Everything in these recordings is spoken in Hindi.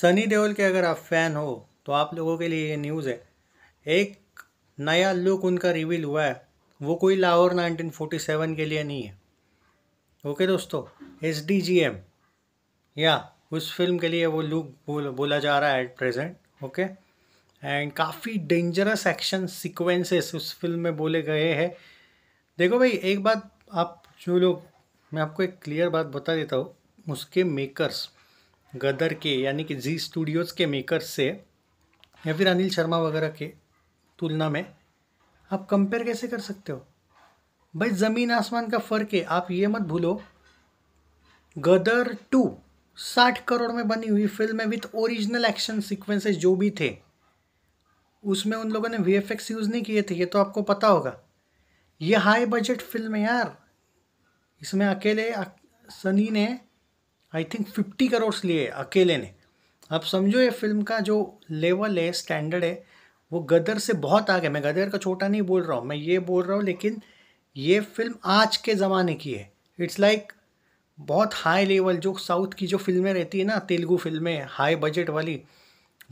सनी देओल के अगर आप फ़ैन हो तो आप लोगों के लिए ये न्यूज़ है एक नया लुक उनका रिवील हुआ है वो कोई लाहौर 1947 के लिए नहीं है ओके दोस्तों एस डी जी एम या उस फिल्म के लिए वो लुक बोल, बोला जा रहा है एट प्रेजेंट ओके एंड काफ़ी डेंजरस एक्शन सिक्वेंसेस उस फिल्म में बोले गए हैं देखो भाई एक बात आप जो लोग मैं आपको एक क्लियर बात बता देता हूँ उसके मेकर्स गदर के यानी कि जी स्टूडियोज़ के मेकर्स से या फिर अनिल शर्मा वगैरह के तुलना में आप कंपेयर कैसे कर सकते हो भाई ज़मीन आसमान का फ़र्क है आप ये मत भूलो गदर टू साठ करोड़ में बनी हुई फिल्म है विथ ओरिजिनल एक्शन सीक्वेंसेस जो भी थे उसमें उन लोगों ने वी एफ एक्स यूज़ नहीं किए थे ये तो आपको पता होगा ये हाई बजट फिल्म है यार इसमें अकेले सनी ने आई थिंक फिफ्टी करोड़ लिए अकेले ने आप समझो ये फिल्म का जो लेवल है स्टैंडर्ड है वो गदर से बहुत आगे मैं गदर का छोटा नहीं बोल रहा हूँ मैं ये बोल रहा हूँ लेकिन ये फिल्म आज के ज़माने की है इट्स लाइक like बहुत हाई लेवल जो साउथ की जो फिल्में रहती है ना तेलुगु फिल्में हाई बजट वाली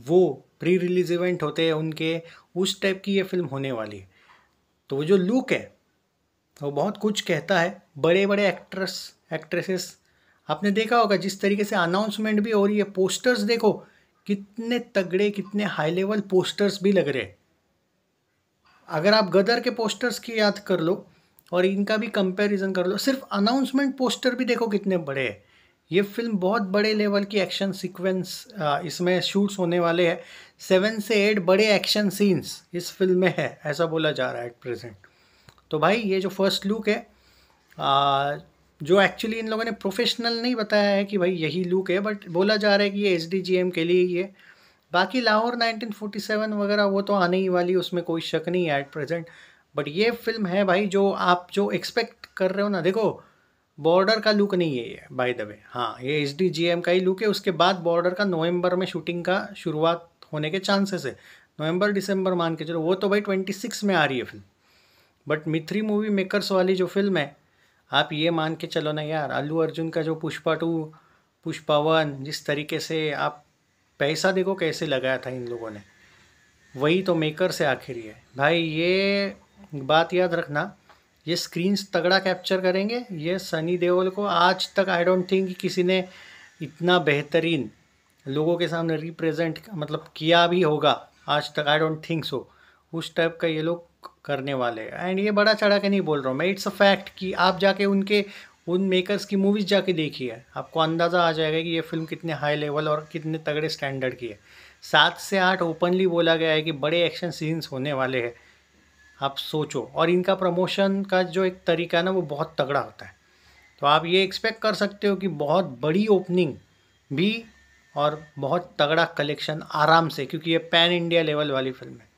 वो प्री रिलीज इवेंट होते हैं उनके उस टाइप की ये फिल्म होने वाली है तो वो जो लुक है वो बहुत कुछ कहता है बड़े बड़े एक्ट्रेस एक्ट्रेसेस आपने देखा होगा जिस तरीके से अनाउंसमेंट भी हो रही है पोस्टर्स देखो कितने तगड़े कितने हाई लेवल पोस्टर्स भी लग रहे अगर आप गदर के पोस्टर्स की याद कर लो और इनका भी कंपैरिजन कर लो सिर्फ अनाउंसमेंट पोस्टर भी देखो कितने बड़े हैं ये फिल्म बहुत बड़े लेवल की एक्शन सीक्वेंस इसमें शूट्स होने वाले हैं सेवन से एट बड़े एक्शन सीन्स इस फिल्म में है ऐसा बोला जा रहा है एट प्रेजेंट तो भाई ये जो फर्स्ट लुक है आ, जो एक्चुअली इन लोगों ने प्रोफेशनल नहीं बताया है कि भाई यही लुक है बट बोला जा रहा है कि ये एच के लिए ही है बाकी लाहौर 1947 वगैरह वो तो आने ही वाली उसमें कोई शक नहीं है एट प्रेजेंट बट ये फिल्म है भाई जो आप जो एक्सपेक्ट कर रहे हो ना देखो बॉर्डर का लुक नहीं है ये बाय द वे हाँ ये एच डी जी एम का ही लुक है उसके बाद बॉर्डर का नवंबर में शूटिंग का शुरुआत होने के चांसेस है नवंबर दिसंबर मान के चलो वो तो भाई ट्वेंटी सिक्स में आ रही है film but Mythri movie makers वाली जो फिल्म है आप ये मान के चलो ना यार अल्लू अर्जुन का जो पुष्पा टू पुष्पा वन जिस तरीके से आप पैसा देखो कैसे लगाया था इन लोगों ने वही तो मेकर से आखिर है भाई ये बात याद रखना ये स्क्रीन तगड़ा कैप्चर करेंगे ये सनी देओल को आज तक आई डोंट थिंक किसी ने इतना बेहतरीन लोगों के सामने रिप्रेजेंट मतलब किया भी होगा आज तक आई डोंट थिंक सो उस टाइप का ये लोग करने वाले एंड ये बड़ा चढ़ा के नहीं बोल रहा हूँ मैं इट्स अ फैक्ट कि आप जाके उनके उन मेकर्स की मूवीज़ जाके देखिए आपको अंदाज़ा आ जाएगा कि ये फिल्म कितने हाई लेवल और कितने तगड़े स्टैंडर्ड की है सात से आठ ओपनली बोला गया है कि बड़े एक्शन सीन्स होने वाले हैं आप सोचो और इनका प्रमोशन का जो एक तरीका है ना वो बहुत तगड़ा होता है तो आप ये एक्सपेक्ट कर सकते हो कि बहुत बड़ी ओपनिंग भी और बहुत तगड़ा कलेक्शन आराम से क्योंकि ये पैन इंडिया लेवल वाली फिल्म है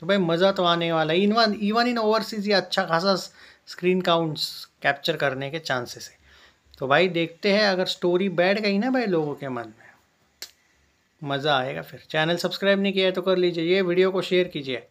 तो भाई मज़ा तो आने वाला है इवन इवन इन ओवरसीज़ ये अच्छा खासा स्क्रीन काउंट्स कैप्चर करने के चांसेस है तो भाई देखते हैं अगर स्टोरी बैठ गई ना भाई लोगों के मन में मज़ा आएगा फिर चैनल सब्सक्राइब नहीं किया है तो कर लीजिए ये वीडियो को शेयर कीजिए